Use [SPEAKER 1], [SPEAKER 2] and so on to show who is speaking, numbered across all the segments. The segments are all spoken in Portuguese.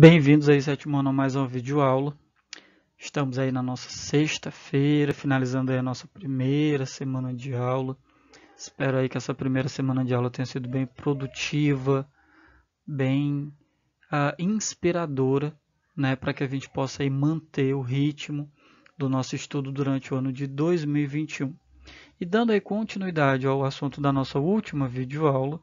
[SPEAKER 1] Bem-vindos aí, sétimo ano, a mais uma videoaula. Estamos aí na nossa sexta-feira, finalizando aí a nossa primeira semana de aula. Espero aí que essa primeira semana de aula tenha sido bem produtiva, bem uh, inspiradora, né, para que a gente possa aí manter o ritmo do nosso estudo durante o ano de 2021. E dando aí continuidade ao assunto da nossa última videoaula,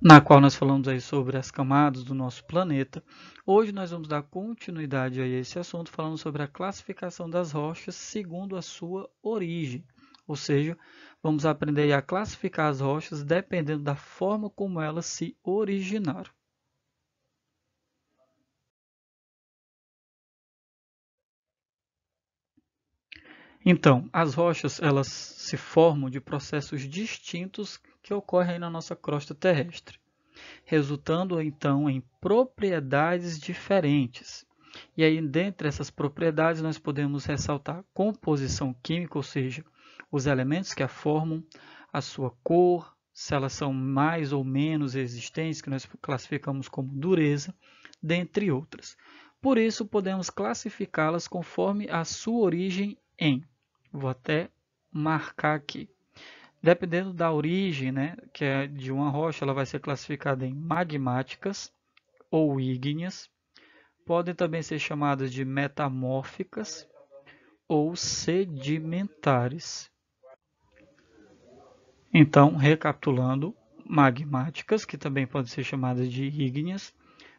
[SPEAKER 1] na qual nós falamos aí sobre as camadas do nosso planeta. Hoje nós vamos dar continuidade a esse assunto falando sobre a classificação das rochas segundo a sua origem. Ou seja, vamos aprender a classificar as rochas dependendo da forma como elas se originaram. Então, as rochas elas se formam de processos distintos que ocorrem na nossa crosta terrestre, resultando então em propriedades diferentes. E aí, dentre essas propriedades, nós podemos ressaltar composição química, ou seja, os elementos que a formam, a sua cor, se elas são mais ou menos resistentes, que nós classificamos como dureza, dentre outras. Por isso, podemos classificá-las conforme a sua origem em. Vou até marcar aqui. Dependendo da origem, né, que é de uma rocha, ela vai ser classificada em magmáticas ou ígneas. Podem também ser chamadas de metamórficas ou sedimentares. Então, recapitulando, magmáticas, que também podem ser chamadas de ígneas,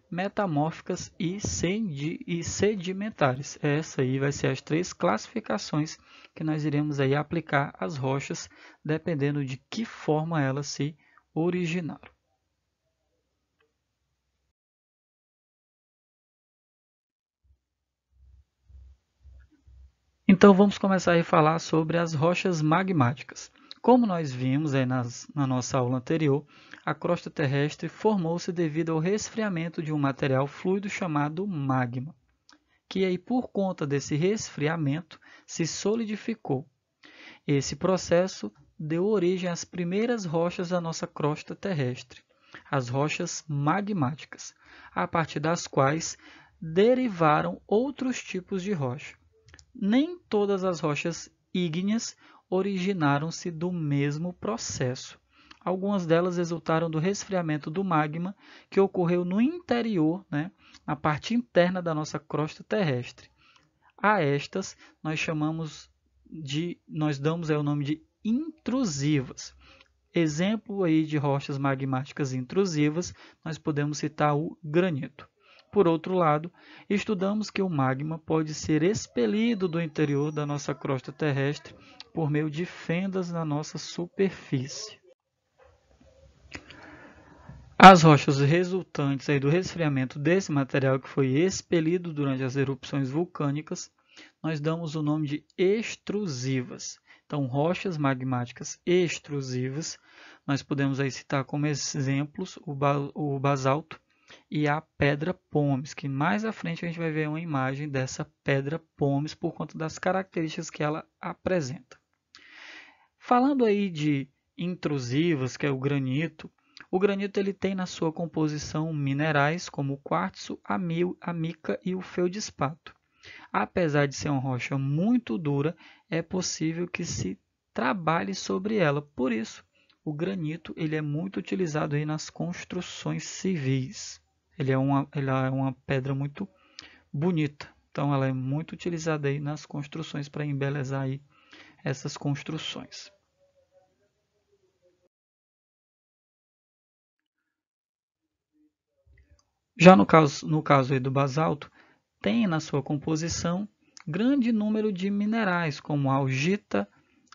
[SPEAKER 1] metamórficas e, sedimentares. É essa aí vai ser as três classificações que nós iremos aí aplicar às rochas, dependendo de que forma elas se originaram. Então vamos começar a falar sobre as rochas magmáticas. Como nós vimos aí nas, na nossa aula anterior, a crosta terrestre formou-se devido ao resfriamento de um material fluido chamado magma, que aí por conta desse resfriamento se solidificou. Esse processo deu origem às primeiras rochas da nossa crosta terrestre, as rochas magmáticas, a partir das quais derivaram outros tipos de rocha. Nem todas as rochas ígneas originaram-se do mesmo processo. Algumas delas resultaram do resfriamento do magma que ocorreu no interior, né, na parte interna da nossa crosta terrestre. A estas nós chamamos de, nós damos é o nome de intrusivas. Exemplo aí de rochas magmáticas intrusivas, nós podemos citar o granito. Por outro lado, estudamos que o magma pode ser expelido do interior da nossa crosta terrestre por meio de fendas na nossa superfície. As rochas resultantes aí do resfriamento desse material que foi expelido durante as erupções vulcânicas, nós damos o nome de extrusivas. Então, rochas magmáticas extrusivas, nós podemos aí citar como exemplos o basalto, e a Pedra Pomes, que mais à frente a gente vai ver uma imagem dessa Pedra Pomes por conta das características que ela apresenta. Falando aí de intrusivas, que é o granito, o granito ele tem na sua composição minerais como o quartzo, a, mil, a mica e o feldespato. Apesar de ser uma rocha muito dura, é possível que se trabalhe sobre ela. Por isso, o granito ele é muito utilizado aí nas construções civis. Ele é uma, ele é uma pedra muito bonita. Então ela é muito utilizada aí nas construções para embelezar aí essas construções. Já no caso, no caso aí do basalto, tem na sua composição grande número de minerais como a algita,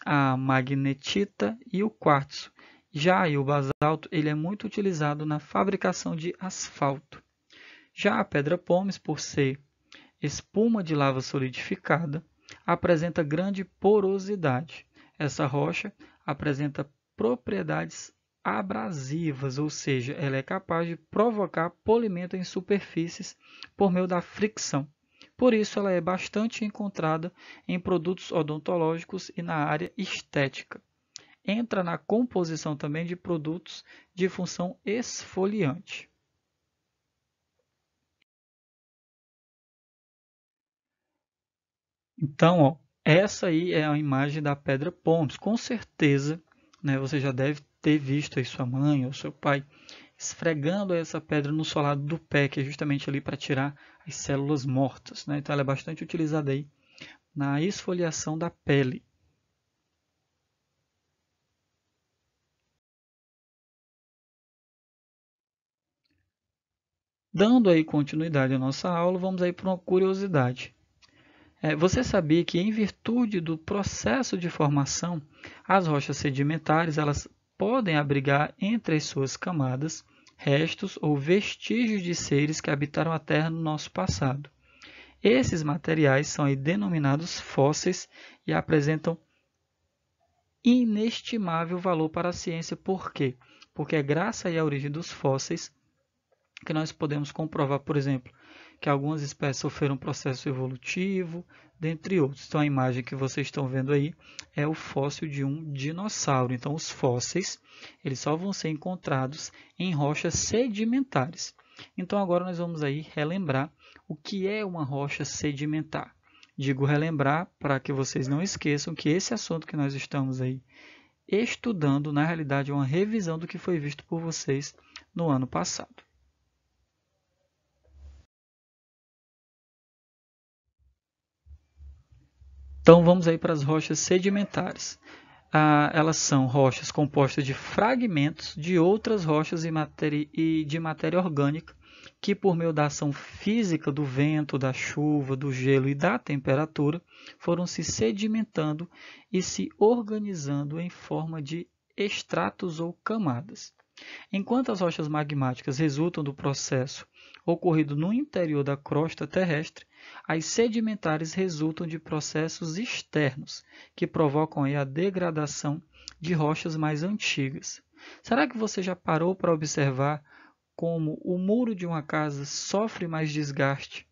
[SPEAKER 1] a magnetita e o quartzo. Já o basalto ele é muito utilizado na fabricação de asfalto. Já a pedra pomes, por ser espuma de lava solidificada, apresenta grande porosidade. Essa rocha apresenta propriedades abrasivas, ou seja, ela é capaz de provocar polimento em superfícies por meio da fricção. Por isso, ela é bastante encontrada em produtos odontológicos e na área estética entra na composição também de produtos de função esfoliante. Então, ó, essa aí é a imagem da pedra pontos. Com certeza, né, você já deve ter visto aí sua mãe ou seu pai esfregando essa pedra no solado do pé, que é justamente ali para tirar as células mortas. Né? Então, ela é bastante utilizada aí na esfoliação da pele. Dando aí continuidade à nossa aula, vamos aí para uma curiosidade. É, você sabia que, em virtude do processo de formação, as rochas sedimentares elas podem abrigar entre as suas camadas restos ou vestígios de seres que habitaram a Terra no nosso passado. Esses materiais são aí denominados fósseis e apresentam inestimável valor para a ciência. Por quê? Porque é graças à origem dos fósseis que nós podemos comprovar, por exemplo, que algumas espécies sofreram um processo evolutivo, dentre outros. Então, a imagem que vocês estão vendo aí é o fóssil de um dinossauro. Então, os fósseis eles só vão ser encontrados em rochas sedimentares. Então, agora nós vamos aí relembrar o que é uma rocha sedimentar. Digo relembrar para que vocês não esqueçam que esse assunto que nós estamos aí estudando, na realidade, é uma revisão do que foi visto por vocês no ano passado. Então vamos aí para as rochas sedimentares. Ah, elas são rochas compostas de fragmentos de outras rochas e, e de matéria orgânica que, por meio da ação física do vento, da chuva, do gelo e da temperatura, foram se sedimentando e se organizando em forma de estratos ou camadas. Enquanto as rochas magmáticas resultam do processo ocorrido no interior da crosta terrestre, as sedimentares resultam de processos externos que provocam a degradação de rochas mais antigas. Será que você já parou para observar como o muro de uma casa sofre mais desgaste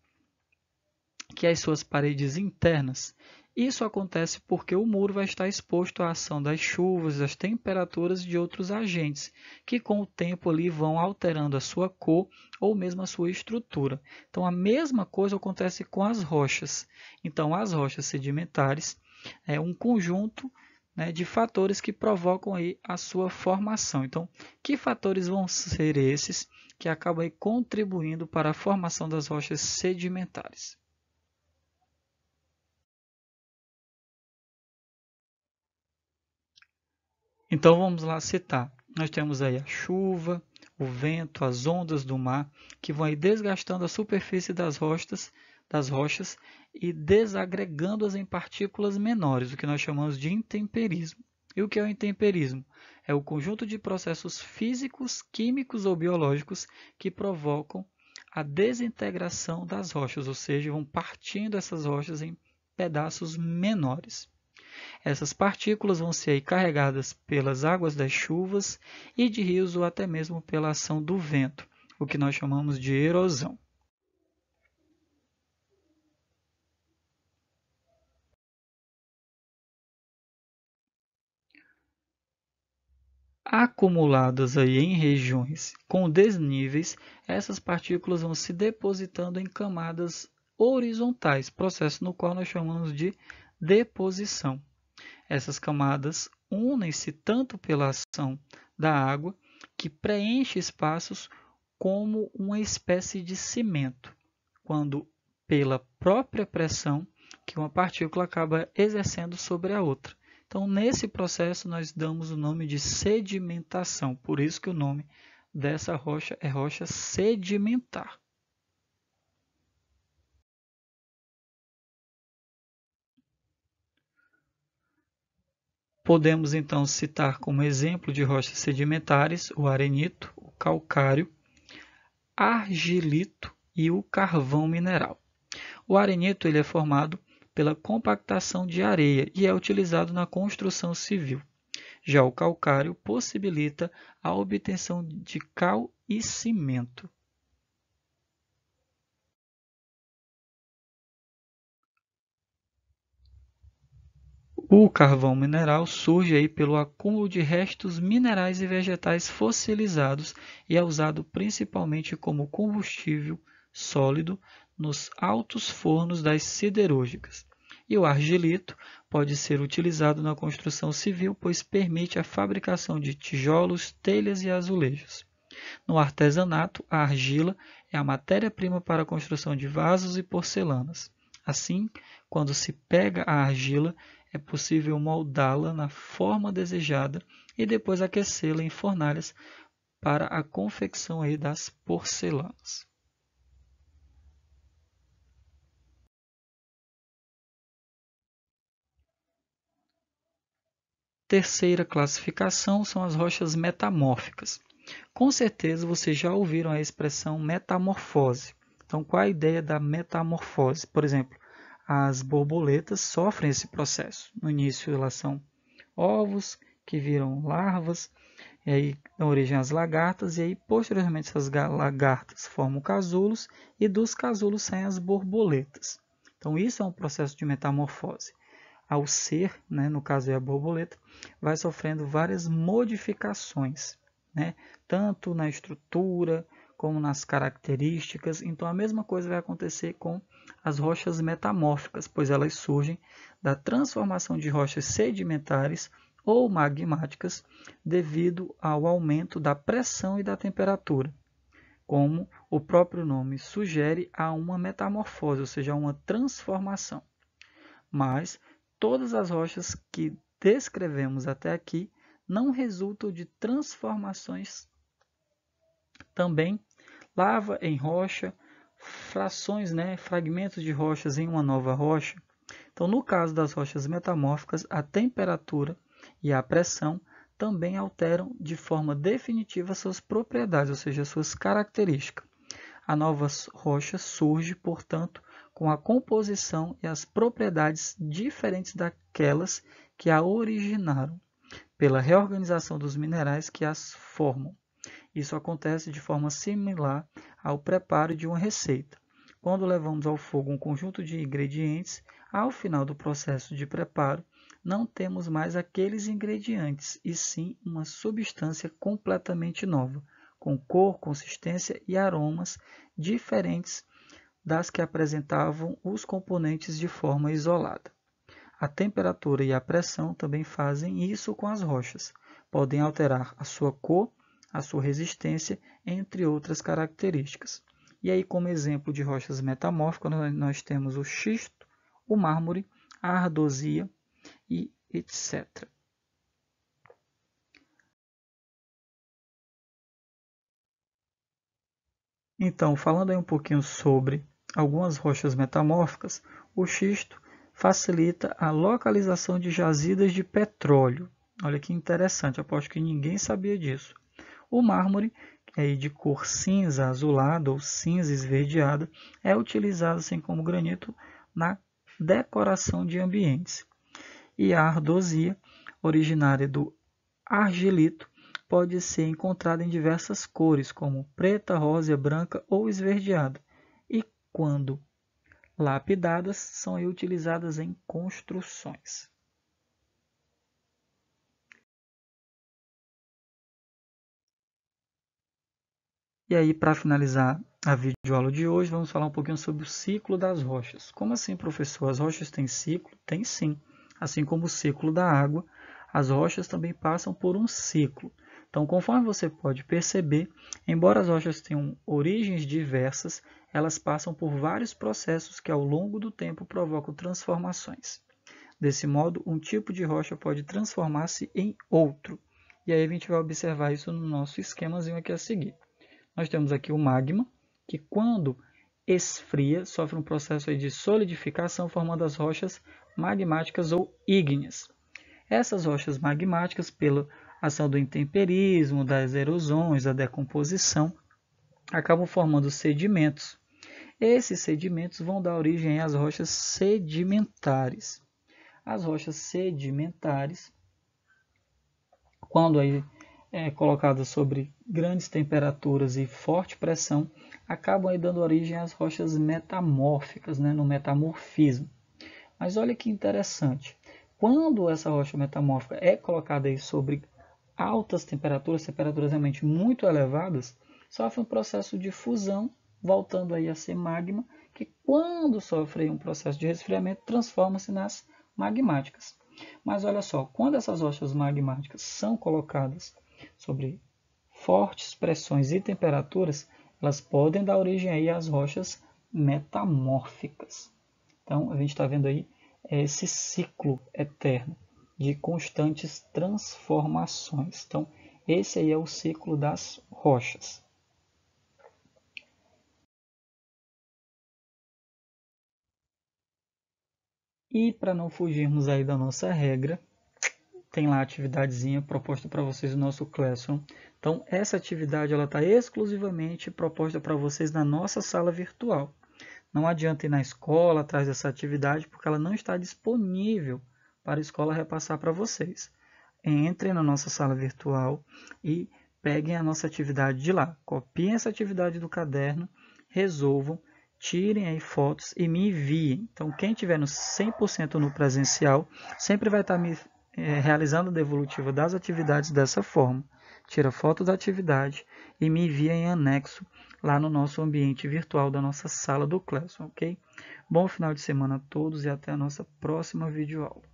[SPEAKER 1] que as suas paredes internas isso acontece porque o muro vai estar exposto à ação das chuvas, das temperaturas e de outros agentes, que com o tempo ali vão alterando a sua cor ou mesmo a sua estrutura. Então a mesma coisa acontece com as rochas. Então as rochas sedimentares é um conjunto né, de fatores que provocam aí a sua formação. Então, que fatores vão ser esses que acabam contribuindo para a formação das rochas sedimentares? Então vamos lá citar. Nós temos aí a chuva, o vento, as ondas do mar que vão aí desgastando a superfície das rochas, das rochas e desagregando-as em partículas menores, o que nós chamamos de intemperismo. E o que é o intemperismo? É o conjunto de processos físicos, químicos ou biológicos que provocam a desintegração das rochas, ou seja, vão partindo essas rochas em pedaços menores. Essas partículas vão ser carregadas pelas águas das chuvas e de rios ou até mesmo pela ação do vento, o que nós chamamos de erosão. acumuladas aí em regiões com desníveis, essas partículas vão se depositando em camadas horizontais, processo no qual nós chamamos de deposição. Essas camadas unem-se tanto pela ação da água, que preenche espaços como uma espécie de cimento, quando pela própria pressão que uma partícula acaba exercendo sobre a outra. Então, nesse processo, nós damos o nome de sedimentação, por isso que o nome dessa rocha é rocha sedimentar. Podemos então citar como exemplo de rochas sedimentares o arenito, o calcário, argilito e o carvão mineral. O arenito ele é formado pela compactação de areia e é utilizado na construção civil. Já o calcário possibilita a obtenção de cal e cimento. O carvão mineral surge aí pelo acúmulo de restos minerais e vegetais fossilizados e é usado principalmente como combustível sólido nos altos fornos das siderúrgicas. E o argilito pode ser utilizado na construção civil, pois permite a fabricação de tijolos, telhas e azulejos. No artesanato, a argila é a matéria-prima para a construção de vasos e porcelanas. Assim, quando se pega a argila, é possível moldá-la na forma desejada e depois aquecê-la em fornalhas para a confecção aí das porcelanas. Terceira classificação são as rochas metamórficas. Com certeza vocês já ouviram a expressão metamorfose. Então, qual a ideia da metamorfose? Por exemplo, as borboletas sofrem esse processo. No início elas são ovos que viram larvas, e aí dão origem às lagartas, e aí posteriormente essas lagartas formam casulos, e dos casulos saem as borboletas. Então isso é um processo de metamorfose. Ao ser, né, no caso é a borboleta, vai sofrendo várias modificações, né, tanto na estrutura, como nas características. Então a mesma coisa vai acontecer com as rochas metamórficas, pois elas surgem da transformação de rochas sedimentares ou magmáticas devido ao aumento da pressão e da temperatura. Como o próprio nome sugere, há uma metamorfose, ou seja, uma transformação. Mas todas as rochas que descrevemos até aqui não resultam de transformações também lava em rocha, frações, né, fragmentos de rochas em uma nova rocha. Então, no caso das rochas metamórficas, a temperatura e a pressão também alteram de forma definitiva suas propriedades, ou seja, suas características. A nova rocha surge, portanto, com a composição e as propriedades diferentes daquelas que a originaram, pela reorganização dos minerais que as formam. Isso acontece de forma similar ao preparo de uma receita. Quando levamos ao fogo um conjunto de ingredientes, ao final do processo de preparo, não temos mais aqueles ingredientes, e sim uma substância completamente nova, com cor, consistência e aromas diferentes das que apresentavam os componentes de forma isolada. A temperatura e a pressão também fazem isso com as rochas. Podem alterar a sua cor a sua resistência, entre outras características. E aí, como exemplo de rochas metamórficas, nós temos o xisto, o mármore, a ardosia e etc. Então, falando aí um pouquinho sobre algumas rochas metamórficas, o xisto facilita a localização de jazidas de petróleo. Olha que interessante, aposto que ninguém sabia disso. O mármore, é de cor cinza azulada ou cinza esverdeada, é utilizado assim como granito na decoração de ambientes. E a ardosia, originária do argilito, pode ser encontrada em diversas cores, como preta, rosa, branca ou esverdeada. E quando lapidadas, são utilizadas em construções. E aí, para finalizar a videoaula de hoje, vamos falar um pouquinho sobre o ciclo das rochas. Como assim, professor? As rochas têm ciclo? Tem sim. Assim como o ciclo da água, as rochas também passam por um ciclo. Então, conforme você pode perceber, embora as rochas tenham origens diversas, elas passam por vários processos que ao longo do tempo provocam transformações. Desse modo, um tipo de rocha pode transformar-se em outro. E aí a gente vai observar isso no nosso esquemazinho aqui a seguir. Nós temos aqui o magma, que quando esfria, sofre um processo de solidificação, formando as rochas magmáticas ou ígneas. Essas rochas magmáticas, pela ação do intemperismo, das erosões, da decomposição, acabam formando sedimentos. Esses sedimentos vão dar origem às rochas sedimentares. As rochas sedimentares, quando aí é, colocadas sobre grandes temperaturas e forte pressão acabam aí dando origem às rochas metamórficas, né, no metamorfismo. Mas olha que interessante, quando essa rocha metamórfica é colocada aí sobre altas temperaturas, temperaturas realmente muito elevadas, sofre um processo de fusão, voltando aí a ser magma, que quando sofre um processo de resfriamento, transforma-se nas magmáticas. Mas olha só, quando essas rochas magmáticas são colocadas sobre fortes pressões e temperaturas, elas podem dar origem aí às rochas metamórficas. Então, a gente está vendo aí é, esse ciclo eterno de constantes transformações. Então, esse aí é o ciclo das rochas. E para não fugirmos aí da nossa regra, tem lá a atividadezinha proposta para vocês no nosso Classroom. Então, essa atividade ela está exclusivamente proposta para vocês na nossa sala virtual. Não adianta ir na escola atrás dessa atividade, porque ela não está disponível para a escola repassar para vocês. Entrem na nossa sala virtual e peguem a nossa atividade de lá. Copiem essa atividade do caderno, resolvam, tirem aí fotos e me enviem. Então, quem tiver no 100% no presencial, sempre vai estar tá me é, realizando o devolutivo das atividades dessa forma. Tira foto da atividade e me envia em anexo lá no nosso ambiente virtual da nossa sala do Classroom, ok? Bom final de semana a todos e até a nossa próxima videoaula.